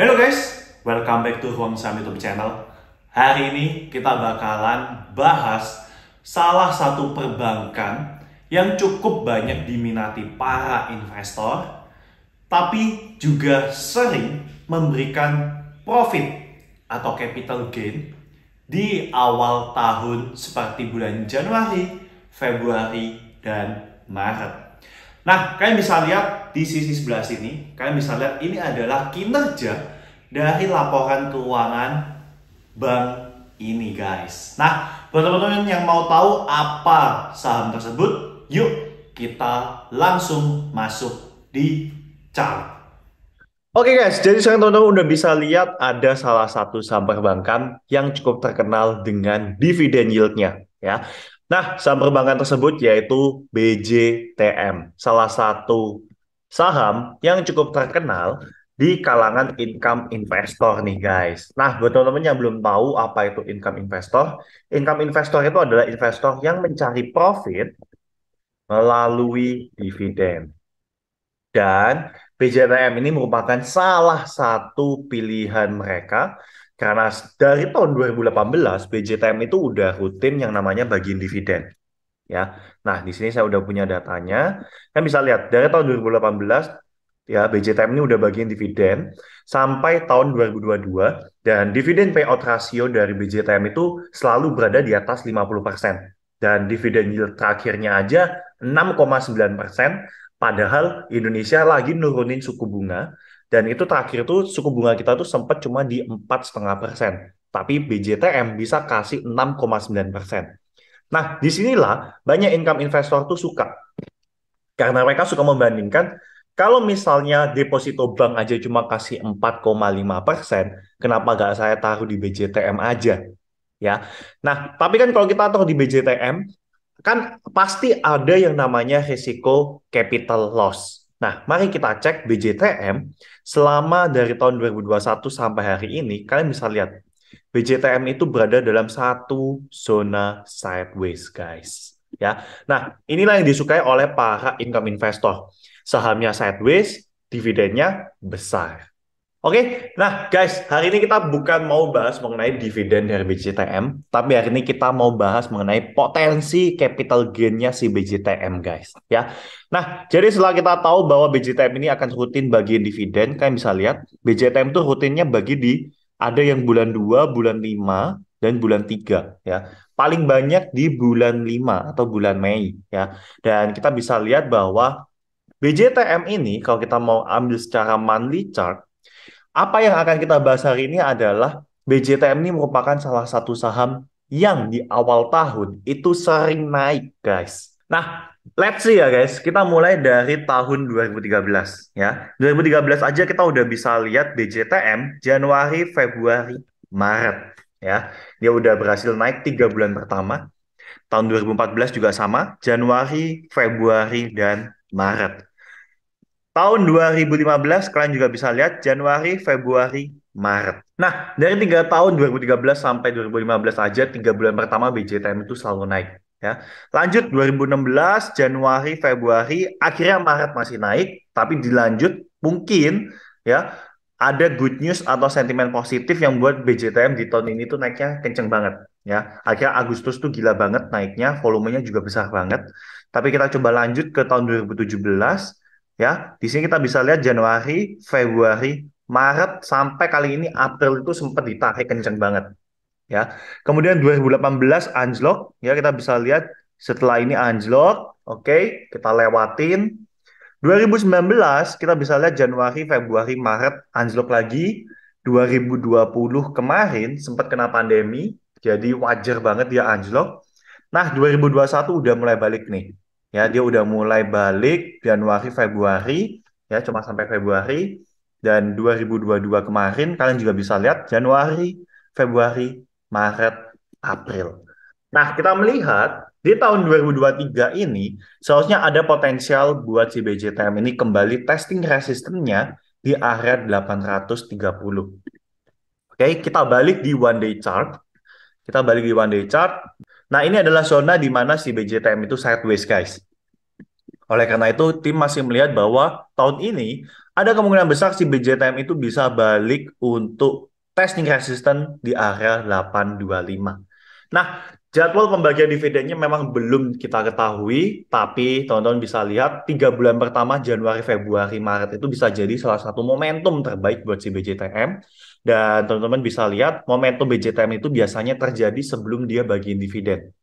Hello guys, welcome back to Huang Sam YouTube channel. Hari ini kita bakalan bahas salah satu perbankan yang cukup banyak diminati para investor, tapi juga sering memberikan profit atau capital gain di awal tahun seperti bulan Januari, Februari, dan Maret. Nah, kalian bisa lihat di sisi sebelah sini, kalian bisa lihat ini adalah kinerja dari laporan keuangan bank ini guys. Nah, buat teman-teman yang mau tahu apa saham tersebut, yuk kita langsung masuk di chart. Oke guys, jadi sekarang teman-teman udah bisa lihat ada salah satu saham perbankan yang cukup terkenal dengan dividen yieldnya ya. Nah, saham perbankan tersebut yaitu BJTM, salah satu saham yang cukup terkenal di kalangan income investor nih guys. Nah, buat teman-teman yang belum tahu apa itu income investor, income investor itu adalah investor yang mencari profit melalui dividen. Dan BJTM ini merupakan salah satu pilihan mereka karena dari tahun 2018 BJTM itu udah rutin yang namanya bagi dividen. Ya. Nah, di sini saya udah punya datanya. Kan bisa lihat dari tahun 2018 ya BJTM ini udah bagian dividen sampai tahun 2022 dan dividen payout ratio dari BJTM itu selalu berada di atas 50%. Dan dividen yield terakhirnya aja 6,9%, padahal Indonesia lagi nurunin suku bunga dan itu terakhir tuh suku bunga kita tuh sempat cuma di empat setengah persen. Tapi BJTM bisa kasih 6,9 persen. Nah, disinilah banyak income investor tuh suka. Karena mereka suka membandingkan, kalau misalnya deposito bank aja cuma kasih 4,5 persen, kenapa gak saya taruh di BJTM aja? Ya, Nah, tapi kan kalau kita taruh di BJTM, kan pasti ada yang namanya risiko capital loss Nah, mari kita cek BJTM selama dari tahun 2021 sampai hari ini, kalian bisa lihat BJTM itu berada dalam satu zona sideways, guys. Ya. Nah, inilah yang disukai oleh para income investor. Sahamnya sideways, dividennya besar. Oke, okay, nah guys, hari ini kita bukan mau bahas mengenai dividen dari BJTM, tapi hari ini kita mau bahas mengenai potensi capital gainnya si BJTM guys, ya. Nah, jadi setelah kita tahu bahwa BJTM ini akan rutin bagiin dividen, kalian bisa lihat BJTM tuh rutinnya bagi di ada yang bulan 2, bulan 5, dan bulan 3 ya. Paling banyak di bulan 5 atau bulan Mei ya. Dan kita bisa lihat bahwa BJTM ini kalau kita mau ambil secara monthly chart apa yang akan kita bahas hari ini adalah BJTM ini merupakan salah satu saham yang di awal tahun itu sering naik, guys. Nah, let's see ya guys, kita mulai dari tahun 2013 ya. 2013 aja kita udah bisa lihat BJTM Januari, Februari, Maret ya. Dia udah berhasil naik tiga bulan pertama. Tahun 2014 juga sama, Januari, Februari dan Maret. Tahun 2015 kalian juga bisa lihat Januari, Februari, Maret. Nah, dari tiga tahun 2013 sampai 2015 aja, tiga bulan pertama BJTM itu selalu naik. Ya. Lanjut 2016, Januari, Februari, akhirnya Maret masih naik, tapi dilanjut mungkin ya ada good news atau sentimen positif yang buat BJTM di tahun ini tuh naiknya kenceng banget ya. Akhirnya Agustus tuh gila banget naiknya, volumenya juga besar banget. Tapi kita coba lanjut ke tahun 2017, Ya, di sini kita bisa lihat Januari, Februari, Maret sampai kali ini April itu sempat ditarik kenceng banget. Ya. Kemudian 2018 anjlok, ya kita bisa lihat setelah ini anjlok, oke, okay, kita lewatin. 2019 kita bisa lihat Januari, Februari, Maret anjlok lagi. 2020 kemarin sempat kena pandemi, jadi wajar banget dia anjlok. Nah, 2021 udah mulai balik nih ya dia udah mulai balik Januari Februari ya cuma sampai Februari dan 2022 kemarin kalian juga bisa lihat Januari, Februari, Maret, April. Nah, kita melihat di tahun 2023 ini seharusnya ada potensial buat si BJTM ini kembali testing resistennya di area 830. Oke, kita balik di one day chart. Kita balik di one day chart. Nah, ini adalah zona di mana si BJTM itu sideways, guys. Oleh karena itu, tim masih melihat bahwa tahun ini ada kemungkinan besar si BJTM itu bisa balik untuk testing resistance di area 825. Nah, Jadwal pembagian dividennya memang belum kita ketahui, tapi teman-teman bisa lihat tiga bulan pertama Januari, Februari, Maret itu bisa jadi salah satu momentum terbaik buat si BJTM. Dan teman-teman bisa lihat momentum BJTM itu biasanya terjadi sebelum dia bagiin dividen.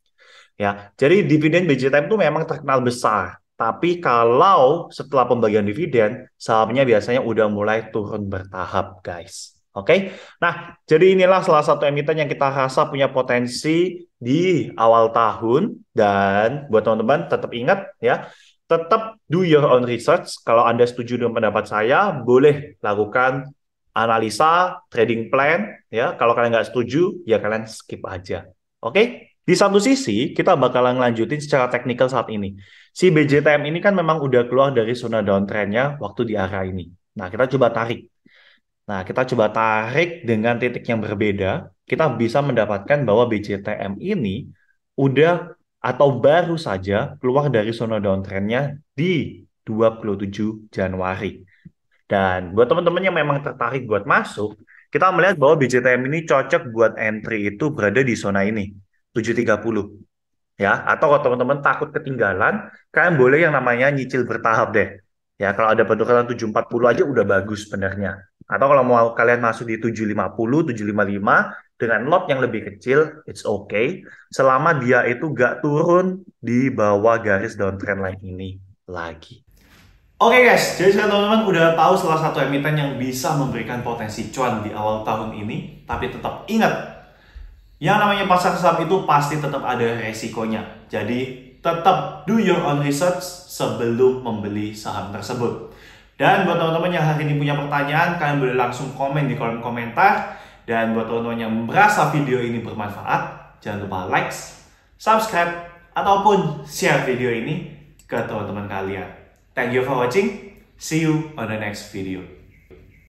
Ya, jadi dividen BJTM itu memang terkenal besar, tapi kalau setelah pembagian dividen, sahamnya biasanya udah mulai turun bertahap, guys. Oke, okay? nah jadi inilah salah satu emiten yang kita rasa punya potensi di awal tahun dan buat teman-teman tetap ingat ya, tetap do your own research. Kalau anda setuju dengan pendapat saya, boleh lakukan analisa trading plan ya. Kalau kalian nggak setuju, ya kalian skip aja. Oke, okay? di satu sisi kita bakalan lanjutin secara teknikal saat ini. Si BJTM ini kan memang udah keluar dari zona downtrendnya waktu di area ini. Nah kita coba tarik Nah, kita coba tarik dengan titik yang berbeda, kita bisa mendapatkan bahwa BCTM ini udah atau baru saja keluar dari zona downtrendnya di 27 Januari. Dan buat teman-teman yang memang tertarik buat masuk, kita melihat bahwa BCTM ini cocok buat entry itu berada di zona ini, 730. Ya, atau kalau teman-teman takut ketinggalan, kalian boleh yang namanya nyicil bertahap deh. Ya kalau ada pendekatan 740 aja udah bagus sebenarnya. Atau kalau mau kalian masuk di 750, 755 dengan lot yang lebih kecil, it's okay. Selama dia itu gak turun di bawah garis downtrend line ini lagi. Oke okay guys, jadi sekarang teman-teman udah tahu salah satu emiten yang bisa memberikan potensi cuan di awal tahun ini, tapi tetap ingat, yang namanya pasar saham itu pasti tetap ada resikonya. Jadi tetap do your own research sebelum membeli saham tersebut. Dan buat teman-teman yang hari ini punya pertanyaan, kalian boleh langsung komen di kolom komentar. Dan buat teman-teman yang merasa video ini bermanfaat, jangan lupa like, subscribe, ataupun share video ini ke teman-teman kalian. Thank you for watching. See you on the next video.